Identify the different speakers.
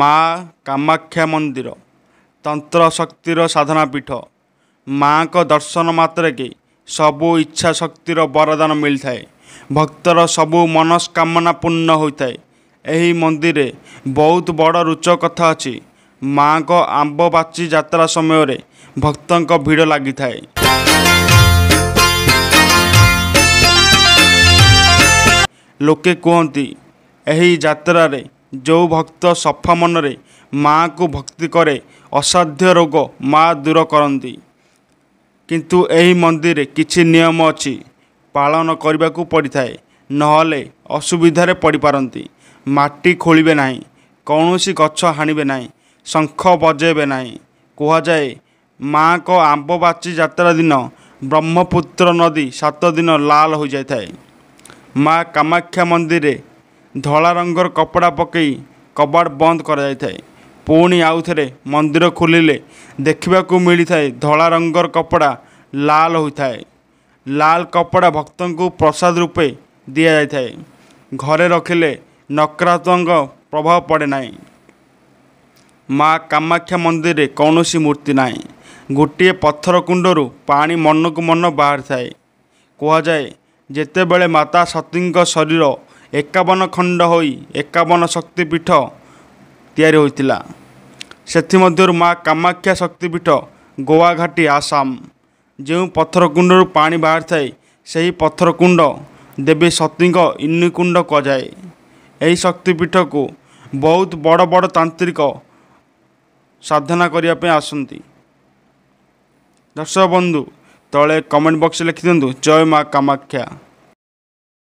Speaker 1: ମା କାମାକ୍ଷା ମନ୍ଦିର ତନ୍ତ୍ର ଶକ୍ତିର ସାଧନା ପୀଠ ମାଆଙ୍କ ଦର୍ଶନ ମାତ୍ରକେ ସବୁ ଇଚ୍ଛା ଶକ୍ତିର ବରଦାନ ମିଳିଥାଏ ଭକ୍ତର ସବୁ ମନସ୍କାମନା ପୂର୍ଣ୍ଣ ହୋଇଥାଏ ଏହି ମନ୍ଦିରରେ ବହୁତ ବଡ଼ ରୁଚକ କଥା ଅଛି ମାଆଙ୍କ ଆମ୍ବ ବାଛି ଯାତ୍ରା ସମୟରେ ଭକ୍ତଙ୍କ ଭିଡ଼ ଲାଗିଥାଏ ଲୋକେ କୁହନ୍ତି ଏହି ଯାତ୍ରାରେ ଯେଉଁ ଭକ୍ତ ସଫା ମନରେ ମା'କୁ ଭକ୍ତି କରେ ଅସାଧ୍ୟ ରୋଗ ମା ଦୂର କରନ୍ତି କିନ୍ତୁ ଏହି ମନ୍ଦିରରେ କିଛି ନିୟମ ଅଛି ପାଳନ କରିବାକୁ ପଡ଼ିଥାଏ ନହେଲେ ଅସୁବିଧାରେ ପଡ଼ିପାରନ୍ତି ମାଟି ଖୋଳିବେ ନାହିଁ କୌଣସି ଗଛ ହାଣିବେ ନାହିଁ ଶଙ୍ଖ ବଜେଇବେ ନାହିଁ କୁହାଯାଏ ମା'ଙ୍କ ଆମ୍ବବାଚି ଯାତ୍ରା ଦିନ ବ୍ରହ୍ମପୁତ୍ର ନଦୀ ସାତ ଦିନ ଲାଲ ହୋଇଯାଇଥାଏ ମା' କାମାକ୍ଷା ମନ୍ଦିରରେ ଧଳା ରଙ୍ଗର କପଡ଼ା ପକାଇ କବାଟ ବନ୍ଦ କରାଯାଇଥାଏ ପୁଣି ଆଉ ଥରେ ମନ୍ଦିର ଖୋଲିଲେ ଦେଖିବାକୁ ମିଳିଥାଏ ଧଳା ରଙ୍ଗର କପଡ଼ା ଲାଲ ହୋଇଥାଏ ଲାଲ କପଡ଼ା ଭକ୍ତଙ୍କୁ ପ୍ରସାଦ ରୂପେ ଦିଆଯାଇଥାଏ ଘରେ ରଖିଲେ ନକାରାତ୍ମକ ପ୍ରଭାବ ପଡ଼େ ନାହିଁ ମା' କାମାକ୍ଷା ମନ୍ଦିରରେ କୌଣସି ମୂର୍ତ୍ତି ନାହିଁ ଗୋଟିଏ ପଥର କୁଣ୍ଡରୁ ପାଣି ମନକୁ ମନ ବାହାରିଥାଏ କୁହାଯାଏ ଯେତେବେଳେ ମାତା ସତୀଙ୍କ ଶରୀର ଏକାବନ ଖଣ୍ଡ ହୋଇ ଏକାବନ ଶକ୍ତିପୀଠ ତିଆରି ହୋଇଥିଲା ସେଥିମଧ୍ୟରୁ ମା' କାମାକ୍ଷା ଶକ୍ତିପୀଠ ଗୋଆଘାଟି ଆସାମ ଯେଉଁ ପଥରକୁଣ୍ଡରୁ ପାଣି ବାହାରିଥାଏ ସେହି ପଥରକୁଣ୍ଡ ଦେବୀ ସତୀଙ୍କ ଇନିକୁଣ୍ଡ କୁହାଯାଏ ଏହି ଶକ୍ତିପୀଠକୁ ବହୁତ ବଡ଼ ବଡ଼ ତାନ୍ତ୍ରିକ ସାଧନା କରିବା ପାଇଁ ଆସନ୍ତି ଦର୍ଶକ ବନ୍ଧୁ ତଳେ କମେଣ୍ଟ ବକ୍ସରେ ଲେଖିଦିଅନ୍ତୁ ଜୟ ମା' କାମାକ୍ଷା